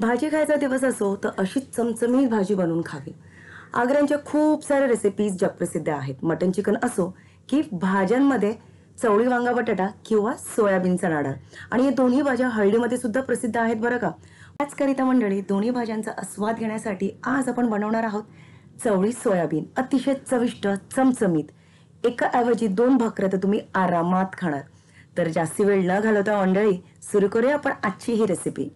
भाजी खायचा दिवस असो तर अशीच चमचमीत भाजी बनवून खावी आग्र्यांच्या खूप साऱ्या रेसिपीज जगप्रसिद्ध आहेत मटन चिकन असो की भाज्यांमध्ये चवळी वांगा बटाटा किंवा सोयाबीनचा नाडा आणि या दोन्ही भाज्या हळदीमध्ये सुद्धा प्रसिद्ध आहेत बरं का त्याचकरिता मंडळी दोन्ही भाज्यांचा आस्वाद घेण्यासाठी आज आपण बनवणार आहोत चवळी सोयाबीन अतिशय चविष्ट चमचमीत एकाऐवजी दोन भाकरं तर तुम्ही आरामात खाणार तर जास्ती वेळ न घालवता मंडळी सुरू करूया आपण आजची ही रेसिपी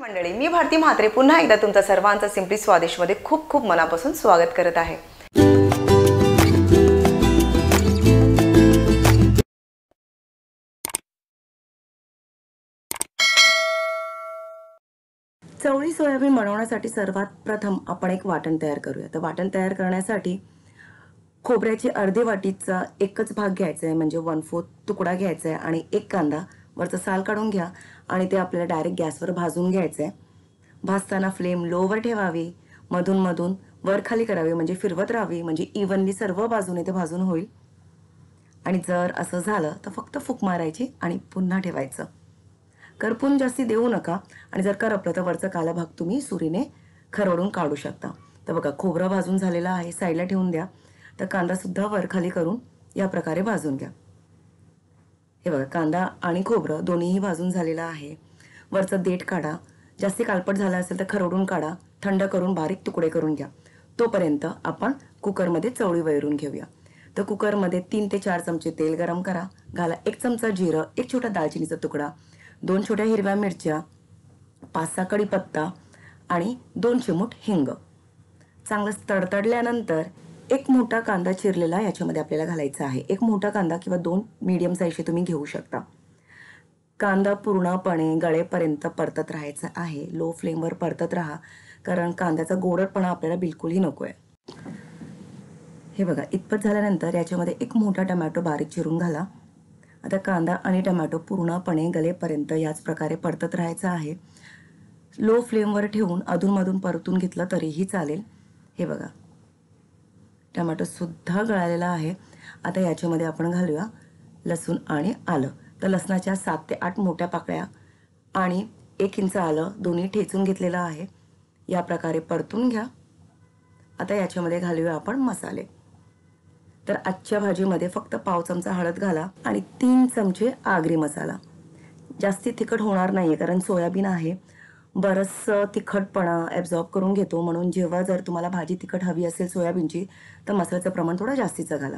मंडळी मी भारती म्हात्रे पुन्हा एकदा तुमचं सर्वांचं सिम्पली स्वादेशमध्ये खूप खूप मनापासून स्वागत करत आहे चवळी सोयाबीन बनवण्यासाठी सर्वात प्रथम आपण एक वाटण तयार करूया तर वाटण तयार करण्यासाठी खोबऱ्याची अर्धी वाटीचा एकच भाग घ्यायचा आहे म्हणजे वन फोर्थ तुकडा घ्यायचा आहे आणि एक कांदा वरचं साल काढून घ्या आणि ते आपल्याला डायरेक्ट गॅसवर भाजून घ्यायचं आहे भाजताना फ्लेम लोवर ठेवावी मधून वर खाली करावी म्हणजे फिरवत राहावी म्हणजे इव्हनली सर्व बाजूने ते भाजून होईल आणि जर असं झालं तर फक्त फूक मारायची आणि पुन्हा ठेवायचं करपून जास्ती देऊ नका आणि जर करपलं तर वरचा काला भाग तुम्ही सुरीने खरवडून काढू शकता तर बघा खोबरं भाजून झालेला आहे साईडला ठेवून द्या तर कांदासुद्धा खाली करून या प्रकारे भाजून घ्या हे बघा कांदा आणि खोबरं दोन्हीही भाजून झालेलं आहे वरचं देठ काढा जास्ती कालपट झाला असेल तर खरडून काढा थंड करून बारीक तुकडे करून घ्या तोपर्यंत आपण कुकरमध्ये चवळी वैरून घेऊया तर कुकरमध्ये तीन ते चार चमचे तेल गरम करा घाला एक चमचा जिरं एक छोटा दालचिनीचा तुकडा दोन छोट्या हिरव्या मिरच्या पाच सहा पत्ता आणि दोन चिमूट हिंग चांगलं तडतडल्यानंतर एक मोठा कांदा चिरलेला याच्यामध्ये आपल्याला घालायचा आहे एक मोठा कांदा किंवा दोन मिडियम साईजचे तुम्ही घेऊ शकता कांदा पूर्णपणे गळेपर्यंत परतत राहायचा आहे लो फ्लेमवर परतत राहा कारण कांद्याचा गोडटपणा आपल्याला बिलकुलही नको आहे हे बघा इतपत झाल्यानंतर याच्यामध्ये एक मोठा टमॅटो बारीक चिरून घाला आता कांदा आणि टमॅटो पूर्णपणे गळेपर्यंत याच प्रकारे परतत राहायचा आहे लो फ्लेमवर ठेवून अधूनमधून परतून घेतलं तरीही चालेल हे बघा टमॅटोसुद्धा गळालेला आहे आता याच्यामध्ये आपण घालूया लसूण आणि आलं तर लसणाच्या सात ते आठ मोठ्या पाकळ्या आणि एक इंच आलं दोन्ही ठेचून घेतलेलं आहे या प्रकारे परतून घ्या आता याच्यामध्ये घालूया आपण मसाले तर आजच्या भाजीमध्ये फक्त पाव चमचा हळद घाला आणि तीन चमचे आगरी मसाला जास्ती तिखट होणार नाही आहे कारण सोयाबीन आहे बरस तिखटपणा ॲब्झॉर्ब करून घेतो म्हणून जेव्हा जर तुम्हाला भाजी तिखट हवी असेल सोयाबीनची तर मसाल्याचं प्रमाण थोडं जास्तीचं घाला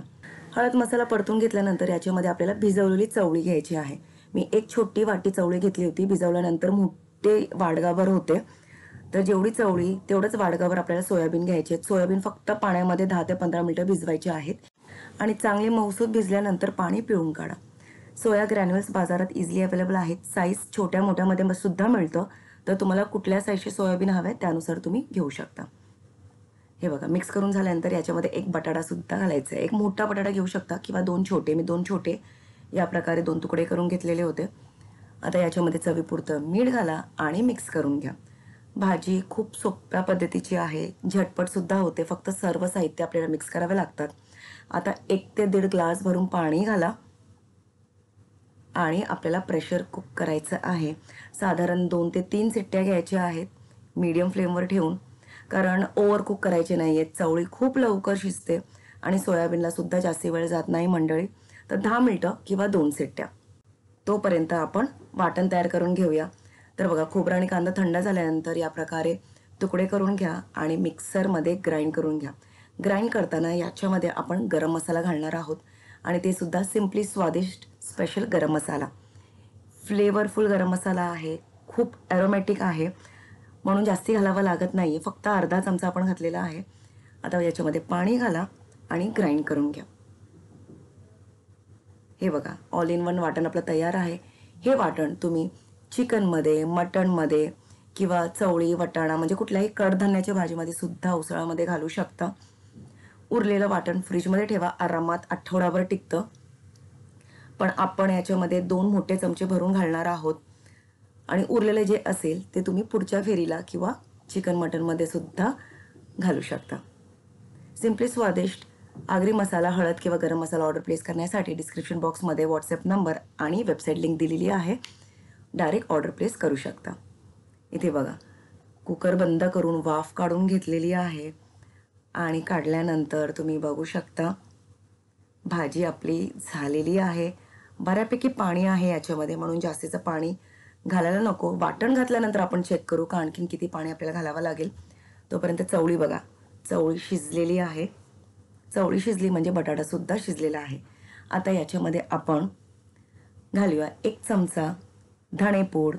हळद मसाला परतून घेतल्यानंतर याच्यामध्ये आपल्याला भिजवलेली चवळी घ्यायची आहे मी एक छोटी वाटी चवळी घेतली होती भिजवल्यानंतर मोठे वाडगावर होते तर जेवढी चवळी तेवढंच वाडगावर आपल्याला सोयाबीन घ्यायची आहेत सोयाबीन फक्त पाण्यामध्ये दहा ते पंधरा मिनटं भिजवायचे आहेत आणि चांगली मौसूद भिजल्यानंतर पाणी पिळून काढा सोया ग्रॅन्युअल्स बाजारात इझिली अवेलेबल आहेत साईज छोट्या मोठ्यामध्ये सुद्धा मिळतं तर तुम्हाला कुठल्या साईजचे सोयाबीन हवे त्यानुसार तुम्ही घेऊ शकता हे बघा मिक्स करून झाल्यानंतर याच्यामध्ये एक बटाटासुद्धा घालायचा आहे एक मोठा बटाटा घेऊ शकता किंवा दोन छोटे मी दोन छोटे या प्रकारे दोन तुकडे करून घेतलेले होते आता याच्यामध्ये चवीपुरतं मीठ घाला आणि मिक्स करून घ्या भाजी खूप सोप्या पद्धतीची आहे झटपटसुद्धा होते फक्त सर्व साहित्य आपल्याला मिक्स करावे लागतात आता एक ते दीड ग्लास भरून पाणी घाला आणि आपल्याला प्रेशर कुक करायचं आहे साधारण दोन ते तीन सिट्ट्या घ्यायच्या आहेत मीडियम फ्लेमवर ठेवून कारण ओव्हर कुक करायचे नाही आहेत चवळी खूप लवकर शिजते आणि सोयाबीनला सुद्धा जास्त वेळ जात नाही मंडळी तर दहा मिनटं किंवा दोन सिट्ट्या तोपर्यंत आपण वाटण तयार करून घेऊया तर बघा खोबरा आणि कांदा थंड झाल्यानंतर या प्रकारे तुकडे करून घ्या आणि मिक्सरमध्ये ग्राइंड करून घ्या ग्राइंड करताना याच्यामध्ये आपण गरम मसाला घालणार आहोत आणि ते सुद्धा सिम्पली स्वादिष्ट स्पेशल गरम मसाला फ्लेवरफुल गरम मसाला आहे खूप ॲरोमॅटिक आहे म्हणून जास्ती घालावं लागत नाही फक्त अर्धा चमचा आपण घातलेला आहे आता याच्यामध्ये पाणी घाला आणि ग्राइंड करून घ्या हे बघा ऑल इन वन वाटण आपलं तयार आहे हे वाटण तुम्ही चिकनमध्ये मटणमध्ये किंवा चवळी वटाणा म्हणजे कुठल्याही कडधान्याच्या भाजीमध्ये सुद्धा उसळामध्ये घालू शकता उरलेलं वाटण फ्रीजमध्ये ठेवा आरामात आठवड्यावर टिकतं पण आपण याच्यामध्ये दोन मोठे चमचे भरून घालणार आहोत आणि उरलेले जे असेल ते तुम्ही पुढच्या फेरीला किंवा चिकन मटनमध्ये सुद्धा घालू शकता सिम्पली स्वादिष्ट आगरी मसाला हळद किंवा गरम मसाला ऑर्डर प्लेस करण्यासाठी डिस्क्रिप्शन बॉक्समध्ये व्हॉट्सअप नंबर आणि वेबसाईट लिंक दिलेली आहे डायरेक्ट ऑर्डर प्लेस करू शकता इथे बघा कुकर बंद करून वाफ काढून घेतलेली आहे आणि काढल्यानंतर तुम्ही बघू शकता भाजी आपली झालेली आहे बऱ्यापैकी पाणी आहे याच्यामध्ये म्हणून जास्तीचं पाणी घालायला नको वाटण घातल्यानंतर आपण चेक करू का आणखीन किती पाणी आपल्याला घालावं लागेल तोपर्यंत चवळी बघा चवळी शिजलेली आहे चवळी शिजली म्हणजे बटाटासुद्धा शिजलेला आहे आता याच्यामध्ये आपण घालूया एक चमचा धणेपूड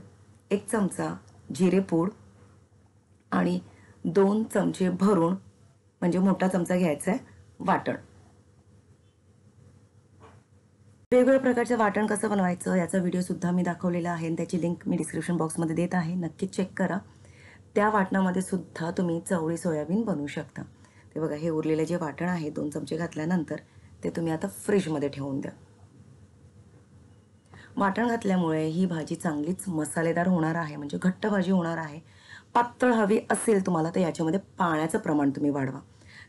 एक चमचा जिरेपूड आणि दोन चमचे भरून म्हणजे मोठा चमचा घ्यायचा आहे वाटण वेगवेगळ्या प्रकारचं वाटण कसं बनवायचं याचा व्हिडिओसुद्धा मी दाखवलेला आहे आणि त्याची लिंक मी डिस्क्रिप्शन बॉक्समध्ये देत आहे नक्की चेक करा त्या वाटणामध्ये सुद्धा तुम्ही चवळी सोयाबीन बनवू शकता ते बघा हे उरलेले जे वाटण आहे दोन चमचे घातल्यानंतर ते तुम्ही आता फ्रीजमध्ये ठेवून द्या वाटण घातल्यामुळे ही भाजी चांगलीच मसालेदार होणार आहे म्हणजे घट्ट भाजी होणार आहे पातळ हवी असेल तुम्हाला तर याच्यामध्ये पाण्याचं प्रमाण तुम्ही वाढवा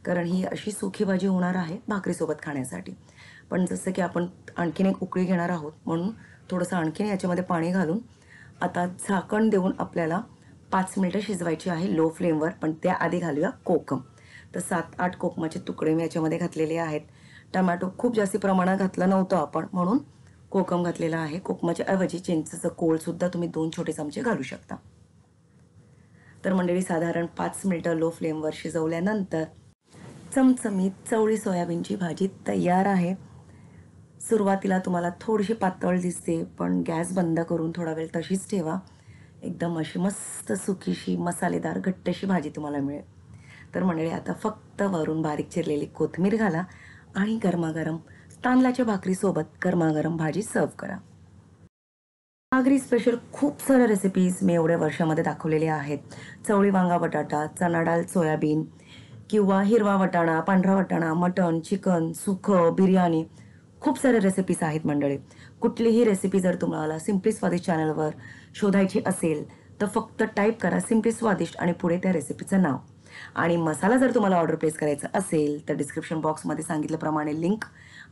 कारण ही अशी सुखी भाजी होणार आहे भाकरीसोबत खाण्यासाठी पण जसं की आपण आणखीन एक उकळी घेणार आहोत म्हणून थोडंसं आणखीन याच्यामध्ये पाणी घालून आता झाकण देऊन आपल्याला पाच मिनटं शिजवायची आहे लो फ्लेमवर पण त्याआधी घालूया कोकम तर सात आठ कोकमाचे तुकडे मी याच्यामध्ये घातलेले आहेत टमॅटो खूप जास्त प्रमाणात घातलं नव्हतं आपण म्हणून कोकम घातलेला आहे कोकमाच्या ऐवजी चिंचचं कोळसुद्धा तुम्ही दोन छोटे चमचे घालू शकता तर मंडळी साधारण पाच मिनटं लो फ्लेमवर शिजवल्यानंतर चमचमीत चवळी सोयाबीनची भाजी तयार आहे सुरुवातीला तुम्हाला थोडीशी पातळ दिसते पण गॅस बंद करून थोडा वेळ तशीच ठेवा एकदम अशी मस्त सुकीशी मसालेदार घट्टशी भाजी तुम्हाला मिळेल तर मंडळी आता फक्त वरून बारीक चिरलेली कोथिंबीर घाला आणि गरमागरम तांदळाच्या भाकरीसोबत गरमागरम भाजी सर्व करा भाकरी स्पेशल खूप साऱ्या रेसिपीज मी एवढ्या वर्षामध्ये दाखवलेल्या आहेत चवळी वांगा बटाटा चना डाळ सोयाबीन किंवा हिरवा वटाणा पांढरा वटाणा मटण चिकन सुखं बिर्याणी खूप साऱ्या रेसिपीज आहेत मंडळी कुठलीही रेसिपी जर तुम्हाला सिम्पली स्वादिष्ट चॅनलवर शोधायची असेल तर फक्त टाईप करा सिम्पली स्वादिष्ट आणि पुढे त्या रेसिपीचं नाव आणि मसाला जर तुम्हाला ऑर्डर प्लेस करायचा असेल तर डिस्क्रिप्शन बॉक्समध्ये सांगितल्याप्रमाणे लिंक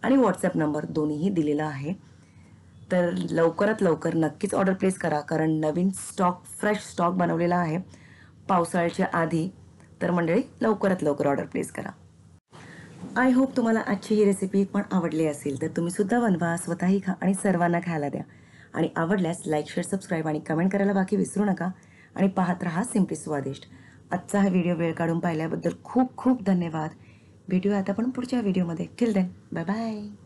आणि व्हॉट्सॲप नंबर दोन्हीही दिलेला आहे तर लवकरात लवकर नक्कीच ऑर्डर प्लेस करा कारण नवीन स्टॉक फ्रेश स्टॉक बनवलेला आहे पावसाळ्याच्या आधी तर मंडळी लवकरात लवकर ऑर्डर प्लेस करा आय होप तुम्हाला आजची ही रेसिपी पण आवडली असेल तर तुम्ही सुद्धा बनवा स्वतःही खा आणि सर्वांना खायला द्या आणि आवडल्यास लाईक शेअर सबस्क्राईब आणि कमेंट करायला बाकी विसरू नका आणि पाहत राहा सिम्पली स्वादिष्ट आजचा हा व्हिडिओ वेळ काढून पाहिल्याबद्दल खूप खूप धन्यवाद भेटूया आता पण पुढच्या व्हिडिओमध्ये टिल देन बाय बाय